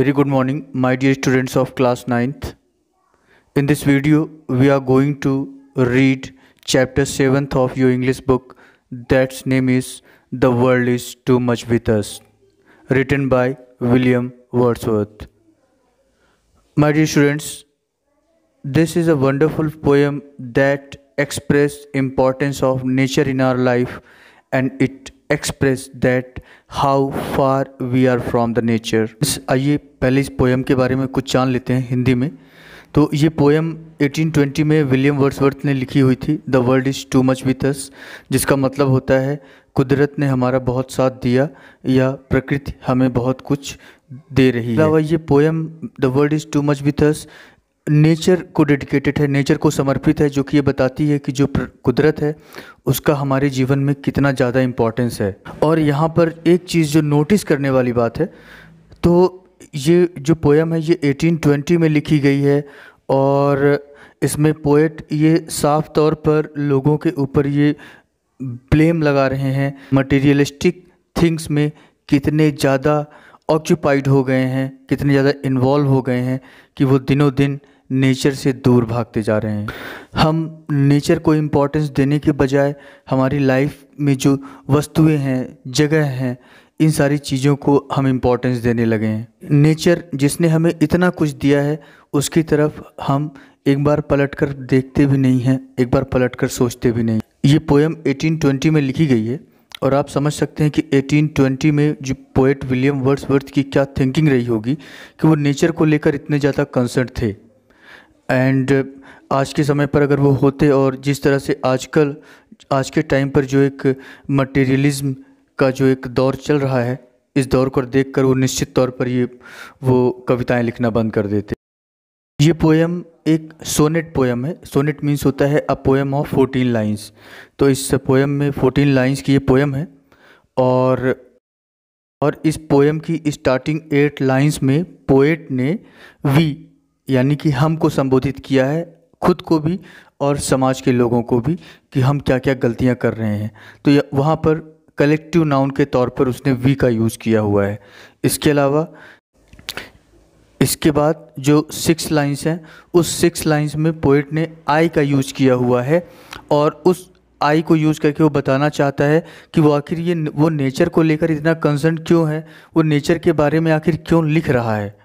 Very good morning my dear students of class 9th. In this video we are going to read chapter 7th of your English book that's name is The World is Too Much With Us written by William Wordsworth. My dear students, this is a wonderful poem that expresses importance of nature in our life and it express that how far we are from the nature आइए पहले इस poem के बारे में कुछ जान लेते हैं हिंदी में तो ये पोएम 1820 में विलियम वर्ड्सवर्थ ने लिखी हुई थी the world is too much with us जिसका मतलब होता है कुदरत ने हमारा बहुत साथ दिया या प्रकृति हमें बहुत कुछ दे रही है अलावा ये poem the world is too much with us nature को डेडिकेटेड है नेचर को समर्पित है जो कि ये बताती है कि जो कुदरत है उसका हमारे जीवन में कितना ज़्यादा इम्पोर्टेंस है और यहाँ पर एक चीज़ जो नोटिस करने वाली बात है तो ये जो पोएम है ये 1820 में लिखी गई है और इसमें पोएट ये साफ तौर पर लोगों के ऊपर ये ब्लेम लगा रहे हैं मटेरियलिस्टिक थिंग्स में कितने ज़्यादा ऑक्यूपाइड हो गए हैं कितने ज़्यादा इन्वॉल्व हो गए हैं कि वो दिनों दिन नेचर से दूर भागते जा रहे हैं हम नेचर को इम्पोर्टेंस देने के बजाय हमारी लाइफ में जो वस्तुएं हैं जगह हैं इन सारी चीज़ों को हम इम्पोर्टेंस देने लगे हैं नेचर जिसने हमें इतना कुछ दिया है उसकी तरफ हम एक बार पलट कर देखते भी नहीं हैं एक बार पलट कर सोचते भी नहीं ये पोएम 1820 में लिखी गई है और आप समझ सकते हैं कि 1820 में जो पोइट विलियम वर्ड्सवर्थ की क्या थिंकिंग रही होगी कि वो नेचर को लेकर इतने ज़्यादा कंसर्न थे एंड uh, आज के समय पर अगर वो होते और जिस तरह से आजकल आज के टाइम पर जो एक मटेरियलिज़्म का जो एक दौर चल रहा है इस दौर को देख कर वो निश्चित तौर पर ये वो कविताएं लिखना बंद कर देते ये पोएम एक सोनेट पोएम है सोनेट मीन्स होता है a poem of fourteen lines तो इस पोएम में फोर्टीन लाइन्स की ये पोएम है और और इस पोएम की स्टार्टिंग एट लाइंस में पोएट ने वी यानी कि हमको संबोधित किया है खुद को भी और समाज के लोगों को भी कि हम क्या क्या गलतियां कर रहे हैं तो वहाँ पर कलेक्टिव नाउन के तौर पर उसने वी का यूज़ किया हुआ है इसके अलावा इसके बाद जो सिक्स लाइंस हैं उस सिक्स लाइंस में पोइट ने आई का यूज़ किया हुआ है और उस आई को यूज़ करके वो बताना चाहता है कि वो आखिर ये वो नेचर को लेकर इतना कंसर्न क्यों है वो नेचर के बारे में आखिर क्यों लिख रहा है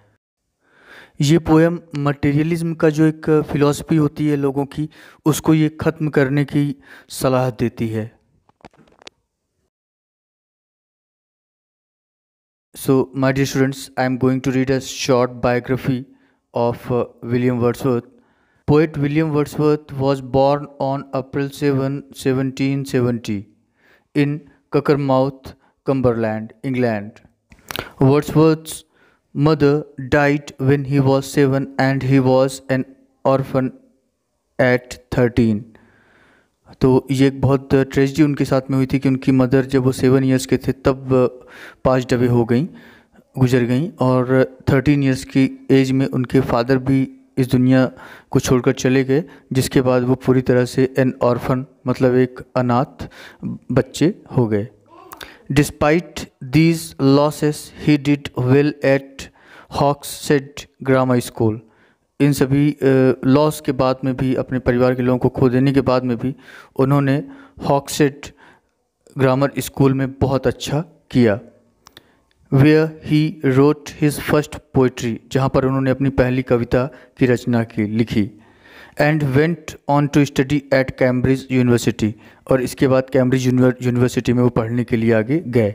ये पोएम मटेरियलिज्म का जो एक फिलॉसफी होती है लोगों की उसको ये ख़त्म करने की सलाह देती है so my dear students I am going to read a short biography of William Wordsworth poet William Wordsworth was born on April seven seventeen seventy in Cockermouth Cumberland England Wordsworth's mother died when he was 7 and he was an orphan at 13 तो ये एक बहुत tragedy उनके साथ में हुई थी कि उनकी मदर जब वो सेवन इयर्स के थे तब पाँच डबे हो गई गुजर गई और थर्टीन इयर्स की एज में उनके फादर भी इस दुनिया को छोड़कर चले गए जिसके बाद वो पूरी तरह से एन ऑर्फन मतलब एक अनाथ बच्चे हो गए Despite these losses, he did well at hawkshead grammar school in सभी लॉस के बाद में भी अपने परिवार के लोगों को खो देने के बाद में भी उन्होंने हॉक्सेट ग्रामर स्कूल में बहुत अच्छा किया where he wrote his first poetry जहाँ पर उन्होंने अपनी पहली कविता की रचना की लिखी and went on to study at Cambridge University और इसके बाद कैम्ब्रिज यूनिवर्सिटी में वो पढ़ने के लिए आगे गए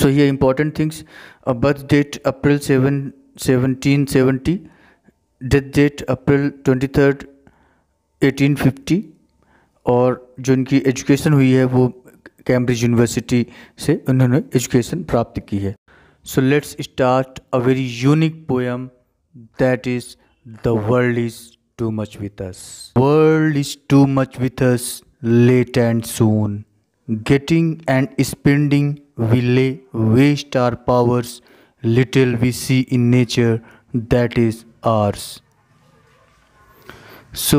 सो ये important things birth date April seven seventeen seventy death date April twenty third eighteen fifty और जो इनकी एजुकेशन हुई है वो कैम्ब्रिज यूनिवर्सिटी से उन्होंने एजुकेशन प्राप्त की है so let's start a very unique poem that is the world is too much with us. World is too much with us late and soon. Getting and spending we lay waste our powers, little we see in nature that is ours. So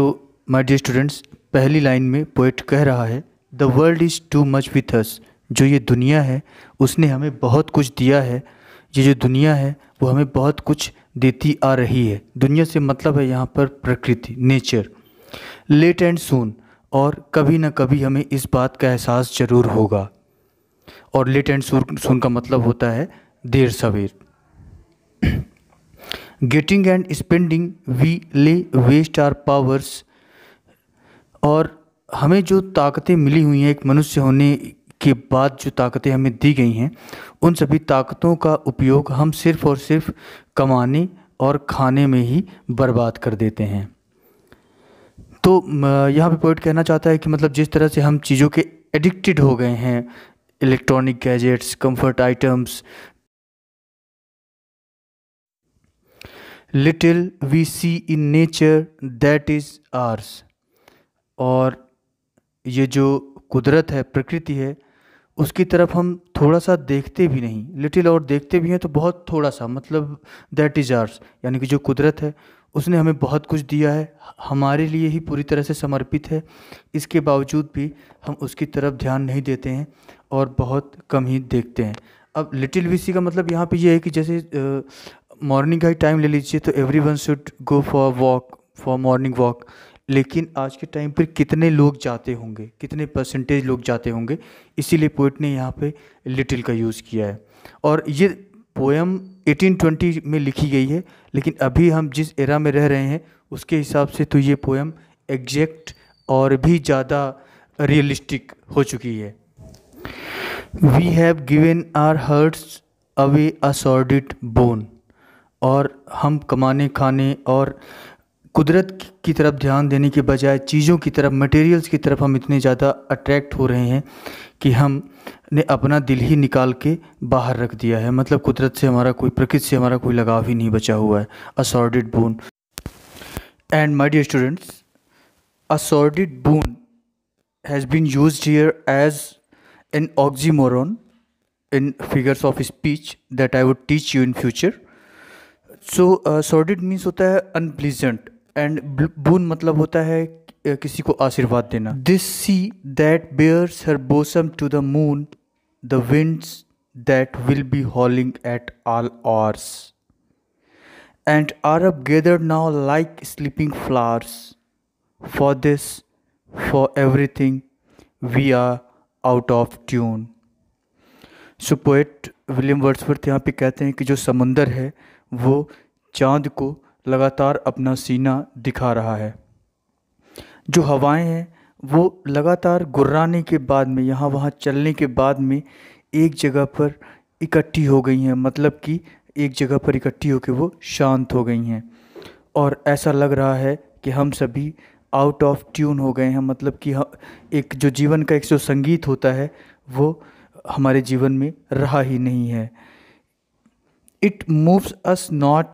my dear students पहली line में poet कह रहा है the world is too much with us जो ये दुनिया है उसने हमें बहुत कुछ दिया है ये जो दुनिया है वो हमें बहुत कुछ देती आ रही है दुनिया से मतलब है यहाँ पर प्रकृति नेचर लेट एंड सून और कभी ना कभी हमें इस बात का एहसास ज़रूर होगा और लेट एंड सून का मतलब होता है देर सवेर getting and spending we lay waste our powers और हमें जो ताकतें मिली हुई हैं एक मनुष्य होने के बाद जो ताकतें हमें दी गई हैं उन सभी ताकतों का उपयोग हम सिर्फ़ और सिर्फ कमाने और खाने में ही बर्बाद कर देते हैं तो यहाँ पे पॉइंट कहना चाहता है कि मतलब जिस तरह से हम चीज़ों के एडिक्टेड हो गए हैं electronic gadgets comfort items little we see in nature that is ours और ये जो कुदरत है प्रकृति है उसकी तरफ हम थोड़ा सा देखते भी नहीं लिटिल और देखते भी हैं तो बहुत थोड़ा सा मतलब दैट इज़ आर्स यानी कि जो कुदरत है उसने हमें बहुत कुछ दिया है हमारे लिए ही पूरी तरह से समर्पित है इसके बावजूद भी हम उसकी तरफ ध्यान नहीं देते हैं और बहुत कम ही देखते हैं अब लिटिल सी का मतलब यहाँ पे ये यह है कि जैसे मॉर्निंग का ही टाइम ले लीजिए तो everyone should go for walk for morning walk लेकिन आज के टाइम पर कितने लोग जाते होंगे कितने परसेंटेज लोग जाते होंगे इसीलिए पोइट ने यहाँ पे लिटिल का यूज़ किया है और ये पोएम 1820 में लिखी गई है लेकिन अभी हम जिस एरा में रह रहे हैं उसके हिसाब से तो ये पोएम एग्जैक्ट और भी ज़्यादा रियलिस्टिक हो चुकी है we have given our hearts away a sordid boon और हम कमाने खाने और कुदरत की तरफ ध्यान देने के बजाय चीज़ों की तरफ मटेरियल्स की तरफ हम इतने ज़्यादा अट्रैक्ट हो रहे हैं कि हम ने अपना दिल ही निकाल के बाहर रख दिया है मतलब कुदरत से हमारा कोई प्रकृति से हमारा कोई लगाव ही नहीं बचा हुआ है a sordid boon and my dear students a sordid boon has been use here as an oxymoron in figures of speech that I would teach you in future. So uh, sordid होता है अनप्लीजेंट एंड बून मतलब होता है किसी को आशीर्वाद देना this sea that bares her bosom to the moon the winds that will be howling at all hours and are up gathered now like sleeping flowers for this for everything we are out of tune so poet William Wordsworth यहाँ पे कहते हैं कि जो समुंदर है वो चांद को लगातार अपना सीना दिखा रहा है जो हवाएं हैं वो लगातार गुर्राने के बाद में यहाँ वहाँ चलने के बाद में एक जगह पर इकट्ठी हो गई हैं मतलब कि एक जगह पर इकट्ठी होकर वो शांत हो गई हैं और ऐसा लग रहा है कि हम सभी आउट ऑफ ट्यून हो गए हैं मतलब कि एक जो जीवन का एक जो संगीत होता है वो हमारे जीवन में रहा ही नहीं है इट मूव्स अस नॉट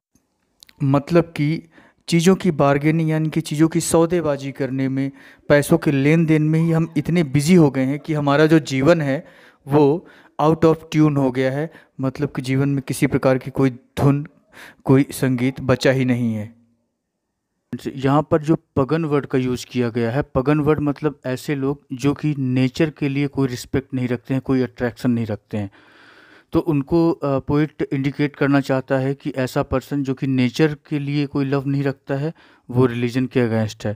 मतलब कि चीज़ों की बारगेनिंग यानी कि चीज़ों की सौदेबाजी करने में पैसों के लेन देन में ही हम इतने बिज़ी हो गए हैं कि हमारा जो जीवन है वो आउट ऑफ ट्यून हो गया है मतलब कि जीवन में किसी प्रकार की कोई धुन कोई संगीत बचा ही नहीं है यहाँ पर जो पगन वर्ड का यूज़ किया गया है पगन वर्ड मतलब ऐसे लोग जो कि नेचर के लिए कोई रिस्पेक्ट नहीं रखते हैं कोई अट्रैक्शन नहीं रखते हैं तो उनको पोइट इंडिकेट करना चाहता है कि ऐसा पर्सन जो कि नेचर के लिए कोई लव नहीं रखता है वो रिलीजन हम्म। के अगेंस्ट है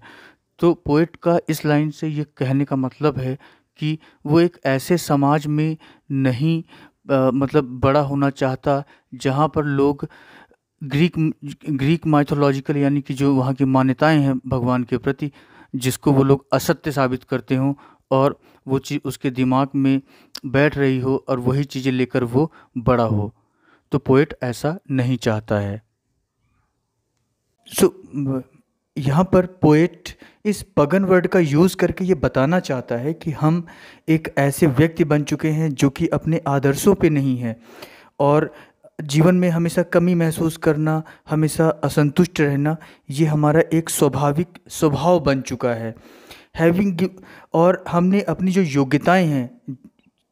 तो पोइट का इस लाइन से ये कहने का मतलब है कि वो एक ऐसे समाज में नहीं आ, मतलब बड़ा होना चाहता जहाँ पर लोग ग्रीक ग्रीक माइथोलॉजिकल यानी कि जो वहाँ की मान्यताएं हैं भगवान के प्रति जिसको वो हाँ। लोग असत्य साबित करते हों और वो चीज़ उसके दिमाग में बैठ रही हो और वही चीज़ें लेकर वो बड़ा हो तो पोइट ऐसा नहीं चाहता है सो so, यहाँ पर पोइट इस पगन वर्ड का यूज़ करके ये बताना चाहता है कि हम एक ऐसे व्यक्ति बन चुके हैं जो कि अपने आदर्शों पे नहीं है और जीवन में हमेशा कमी महसूस करना हमेशा असंतुष्ट रहना ये हमारा एक स्वाभाविक स्वभाव बन चुका है हैविंग और हमने अपनी जो योग्यताएं हैं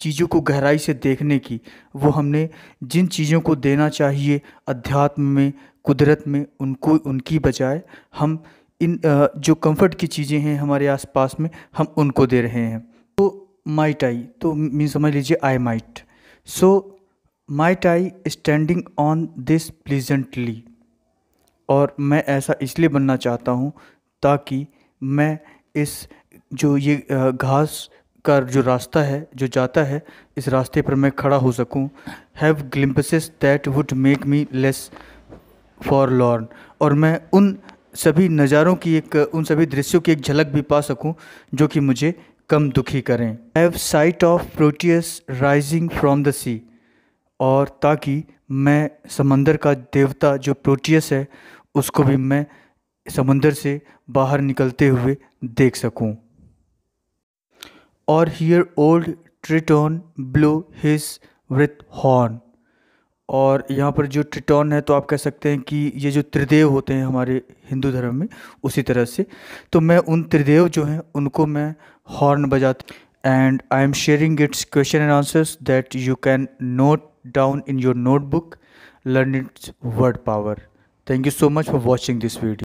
चीज़ों को गहराई से देखने की वो हमने जिन चीज़ों को देना चाहिए अध्यात्म में कुदरत में उनको उनकी बजाय हम इन जो कंफर्ट की चीज़ें हैं हमारे आसपास में हम उनको दे रहे हैं तो माइट आई तो मीन समझ लीजिए I might so might I standing on this pleasant lea और मैं ऐसा इसलिए बनना चाहता हूँ ताकि मैं इस जो ये घास का जो रास्ता है जो जाता है इस रास्ते पर मैं खड़ा हो सकूं have glimpses that would make me less forlorn और मैं उन सभी नज़ारों की एक उन सभी दृश्यों की एक झलक भी पा सकूं जो कि मुझे कम दुखी करें have sight of Proteus rising from the sea और ताकि मैं समंदर का देवता जो प्रोटियस है उसको भी मैं समुंदर से बाहर निकलते हुए देख सकूं। और hear old Triton blow his wreathed horn और यहाँ पर जो ट्रिटोन है तो आप कह सकते हैं कि ये जो त्रिदेव होते हैं हमारे हिंदू धर्म में उसी तरह से तो मैं उन त्रिदेव जो हैं उनको मैं हॉर्न बजाती and I am sharing its question and answers that you can note down in your notebook learn its word power thank you so much for watching this video